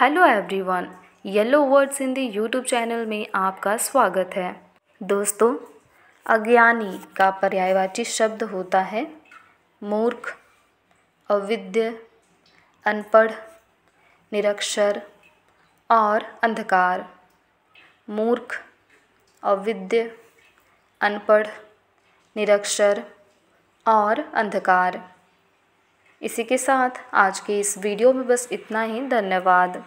hello everyone yellow words Hindi YouTube channel में आपका स्वागत है दोस्तों अज्ञानी का पर्यायवाची शब्द होता है मूर्ख अविद्य अनपढ़ निरक्षर और अंधकार मूर्ख अविद्य अनपढ़ निरक्षर और अंधकार इसी के साथ आज के इस वीडियो में बस इतना ही धन्यवाद